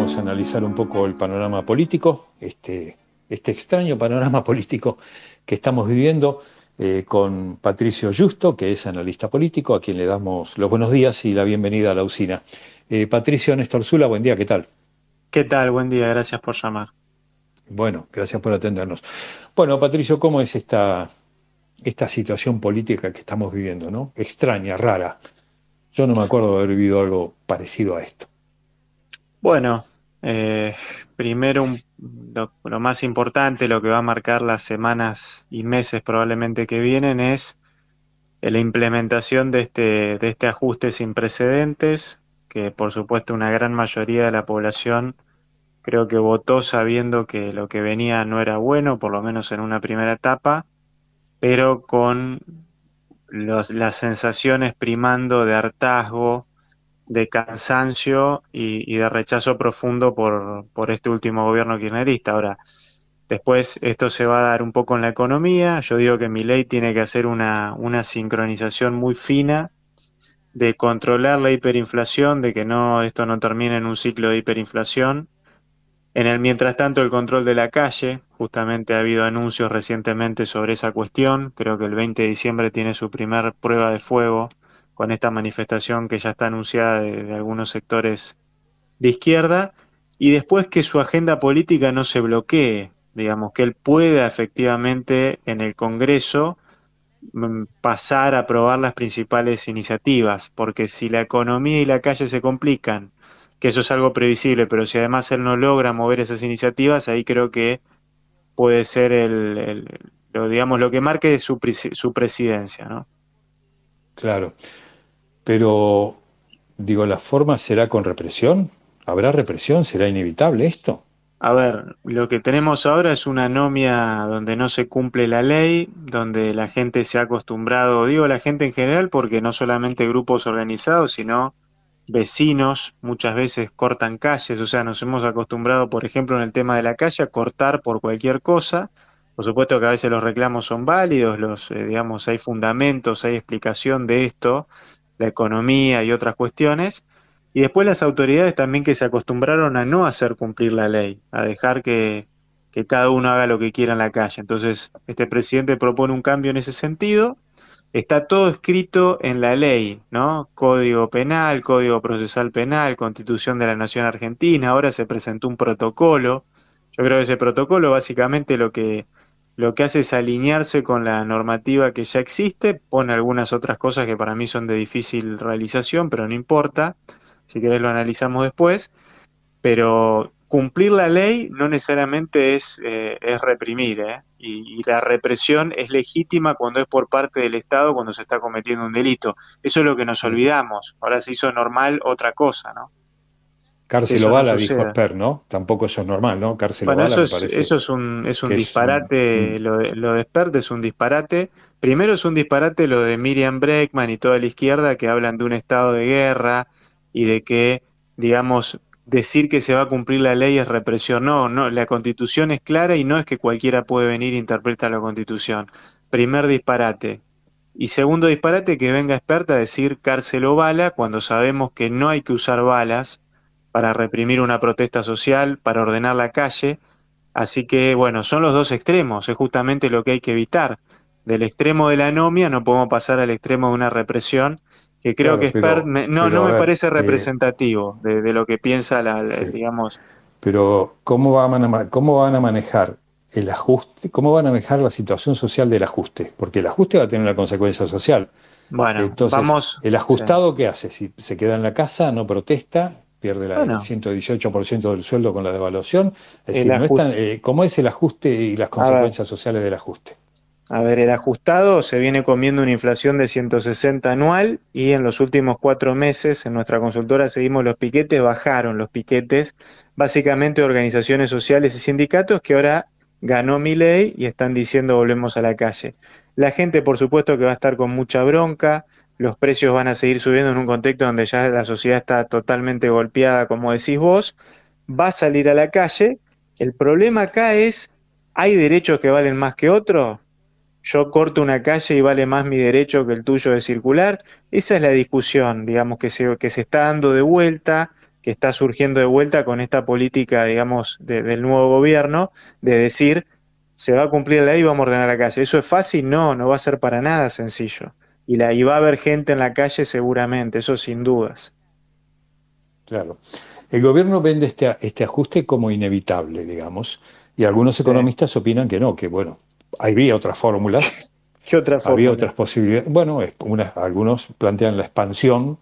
vamos a analizar un poco el panorama político, este, este extraño panorama político que estamos viviendo eh, con Patricio Justo, que es analista político, a quien le damos los buenos días y la bienvenida a la usina. Eh, Patricio Néstor Zula, buen día, ¿qué tal? ¿Qué tal? Buen día, gracias por llamar. Bueno, gracias por atendernos. Bueno, Patricio, ¿cómo es esta, situación política que estamos viviendo, no? Extraña, rara. Yo no me acuerdo de haber vivido algo parecido a esto. Bueno, eh, primero, lo, más importante, lo que va a marcar las semanas y meses probablemente que vienen es eh, la implementación de este, de este ajuste sin precedentes, que por supuesto una gran mayoría de la población creo que votó sabiendo que lo que venía no era bueno, por lo menos en una primera etapa, pero con las sensaciones primando de hartazgo, de cansancio y, de rechazo profundo por, por este último gobierno kirchnerista. Ahora, después esto se va a dar un poco en la economía. Yo digo que mi ley tiene que hacer una, sincronización muy fina de controlar la hiperinflación, de que no esto no termine en un ciclo de hiperinflación. En el mientras tanto, el control de la calle, justamente ha habido anuncios recientemente sobre esa cuestión, creo que el 20 de diciembre tiene su primer prueba de fuego con esta manifestación que ya está anunciada de, algunos sectores de izquierda y después que su agenda política no se bloquee, digamos, que él pueda efectivamente en el Congreso mm, pasar a aprobar las principales iniciativas, porque si la economía y la calle se complican, que eso es algo previsible, pero si además él no logra mover esas iniciativas, ahí creo que puede ser el, lo, digamos, lo que marque su, su presidencia, ¿no? Claro. Pero, digo, ¿la forma será con represión? ¿Habrá represión? ¿Será inevitable esto? A ver, lo que tenemos ahora es una anomia donde no se cumple la ley, donde la gente se ha acostumbrado, digo la gente en general, porque no solamente grupos organizados, sino vecinos muchas veces cortan calles, o sea, nos hemos acostumbrado, por ejemplo, en el tema de la calle, a cortar por cualquier cosa. Por supuesto que a veces los reclamos son válidos, los, eh, digamos, hay fundamentos, hay explicación de esto, la economía y otras cuestiones. Y después las autoridades también que se acostumbraron a no hacer cumplir la ley, a dejar que, cada uno haga lo que quiera en la calle. Entonces, este presidente propone un cambio en ese sentido. Está todo escrito en la ley, ¿no? Código penal, Código procesal penal, Constitución de la Nación Argentina. Ahora se presentó un protocolo. Yo creo que ese protocolo básicamente lo que lo que hace es alinearse con la normativa que ya existe, pone algunas otras cosas que para mí son de difícil realización, pero no importa, si querés lo analizamos después, pero cumplir la ley no necesariamente es, eh, es reprimir, ¿eh? y, y, la represión es legítima cuando es por parte del Estado, cuando se está cometiendo un delito. Eso es lo que nos olvidamos. Ahora se hizo normal otra cosa, ¿no? Cárcel bala, dijo Esper, ¿no? Tampoco eso es normal, ¿no? Cárcel o eso es, Eso es un, es un disparate, lo, de, lo, es un disparate. Primero es un disparate lo de Miriam Breckman y toda la izquierda que hablan de un estado de guerra y de que, digamos, decir que se va a cumplir la ley es represión. No, no, la constitución es clara y no es que cualquiera puede venir e interpretar la constitución. Primer disparate. Y segundo disparate, que venga experta a decir cárcel o bala cuando sabemos que no hay que usar balas para reprimir una protesta social, para ordenar la calle. Así que, bueno, son los dos extremos, es justamente lo que hay que evitar. Del extremo de la anomia no podemos pasar al extremo de una represión que creo que es no, no me parece eh, representativo de, lo que piensa la, digamos. Pero ¿cómo van, a, ¿cómo van a manejar el ajuste? ¿Cómo van a manejar la situación social del ajuste? Porque el ajuste va a tener una consecuencia social. Bueno, entonces el ajustado qué hace? Si se queda en la casa, no protesta, pierde la, el 118% del sueldo con la devaluación. ¿cómo eh, es el ajuste y las consecuencias sociales del ajuste? A ver, el ajustado se viene comiendo una inflación de 160 anual y en los últimos cuatro meses en nuestra consultora seguimos los piquetes, bajaron los piquetes, básicamente organizaciones sociales y sindicatos que ahora ganó mi ley y están diciendo volvemos a la calle. La gente por supuesto que va a estar con mucha bronca, los precios van a seguir subiendo en un contexto donde ya la sociedad está totalmente golpeada, como decís vos, va a salir a la calle. El problema acá es, ¿hay derechos que valen más que otros? Yo corto una calle y vale más mi derecho que el tuyo de circular. Esa es la discusión, digamos, que se, que se está dando de vuelta, que está surgiendo de vuelta con esta política, digamos, del nuevo gobierno, de decir, se va a cumplir la ley y vamos a ordenar la calle. ¿Eso es fácil? No, no va a ser para nada sencillo y, la, va a haber gente en la calle seguramente, eso sin dudas. Claro. El gobierno vende este, este ajuste como inevitable, digamos, y algunos economistas opinan que no, que bueno, había otras fórmulas. ¿Qué otra fórmula? Había otras posibilidades. Bueno, es, algunos plantean la expansión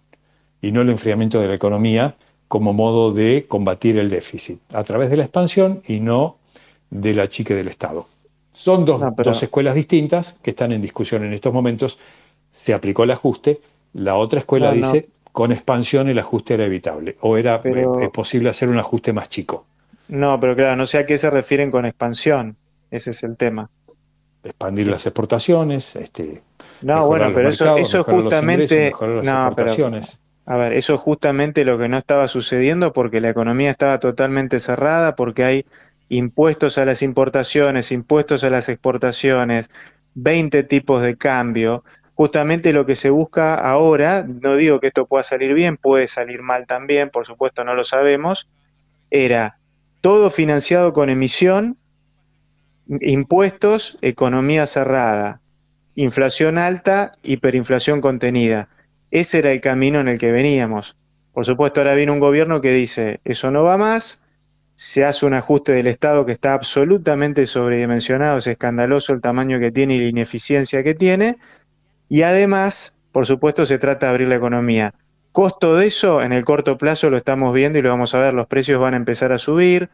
y no el enfriamiento de la economía como modo de combatir el déficit, a través de la expansión y no de la chique del Estado. Son dos, dos escuelas distintas que están en discusión en estos momentos se aplicó el ajuste, la otra escuela dice, con expansión el ajuste era evitable, o era eh, pero, posible hacer un ajuste más chico. No, pero claro, no sé a qué se refieren con expansión, ese es el tema. Expandir las exportaciones, este... No, bueno, pero eso, eso justamente... las no, exportaciones. A ver, eso es justamente lo que no estaba sucediendo porque la economía estaba totalmente cerrada, porque hay impuestos a las importaciones, impuestos a las exportaciones, 20 tipos de cambio justamente lo que se busca ahora, no digo que esto pueda salir bien, puede salir mal también, por supuesto no lo sabemos, era todo financiado con emisión, impuestos, economía cerrada, inflación alta, hiperinflación contenida. Ese era el camino en el que veníamos. Por supuesto, ahora viene un gobierno que dice, eso no va más, se hace un ajuste del Estado que está absolutamente sobredimensionado, es escandaloso el tamaño que tiene y la ineficiencia que tiene, y además, por supuesto, se trata de abrir la economía. Costo de eso, en el corto plazo lo estamos viendo y lo vamos a ver, los precios van a empezar a subir,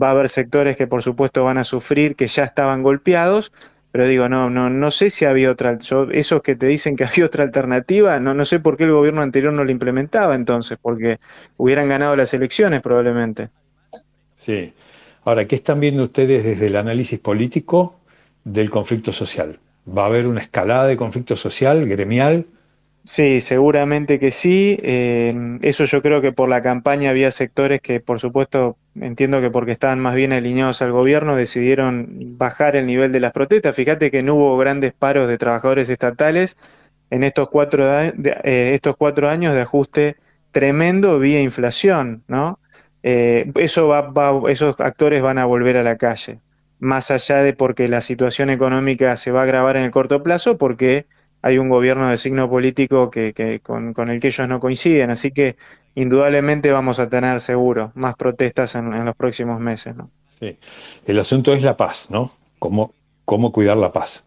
va a haber sectores que por supuesto van a sufrir, que ya estaban golpeados, pero digo, no, no, no sé si había otra, esos que te dicen que había otra alternativa, no, no sé por qué el gobierno anterior no la implementaba entonces, porque hubieran ganado las elecciones probablemente. Sí. Ahora, ¿qué están viendo ustedes desde el análisis político del conflicto social? va a haber una escalada de conflicto social, gremial. Sí, seguramente que sí. Eh, eso yo creo que por la campaña había sectores que, por supuesto, entiendo que porque estaban más bien alineados al gobierno, decidieron bajar el nivel de las protestas. Fíjate que no hubo grandes paros de trabajadores estatales en estos cuatro, eh, estos años de ajuste tremendo vía inflación, ¿no? Eh, eso va, esos actores van a volver a la calle más allá de porque la situación económica se va a agravar en el corto plazo, porque hay un gobierno de signo político que, con, el que ellos no coinciden. Así que indudablemente vamos a tener seguro más protestas en, los próximos meses. Sí. El asunto es la paz, ¿no? ¿Cómo, ¿Cómo cuidar la paz?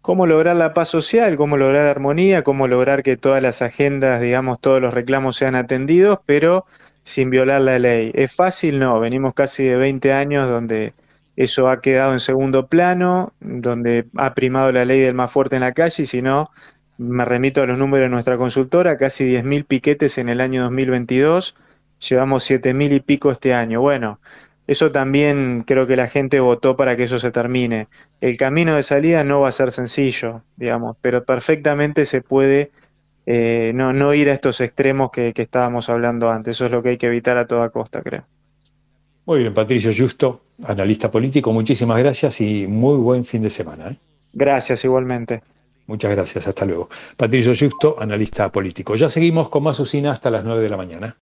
Cómo lograr la paz social, cómo lograr armonía, cómo lograr que todas las agendas, digamos, todos los reclamos sean atendidos, pero sin violar la ley. ¿Es fácil? No. Venimos casi de 20 años donde eso ha quedado en segundo plano, donde ha primado la ley del más fuerte en la calle, y si no, me remito a los números de nuestra consultora, casi 10.000 piquetes en el año 2022, llevamos 7.000 y pico este año. Bueno, eso también creo que la gente votó para que eso se termine. El camino de salida no va a ser sencillo, digamos, pero perfectamente se puede eh, no, ir a estos extremos que estábamos hablando antes. Eso es lo que hay que evitar a toda costa, creo. Muy bien, Patricio Justo, analista político, muchísimas gracias y muy buen fin de semana. ¿eh? Gracias igualmente. Muchas gracias, hasta luego. Patricio Justo, analista político. Ya seguimos con más usina hasta las 9 de la mañana.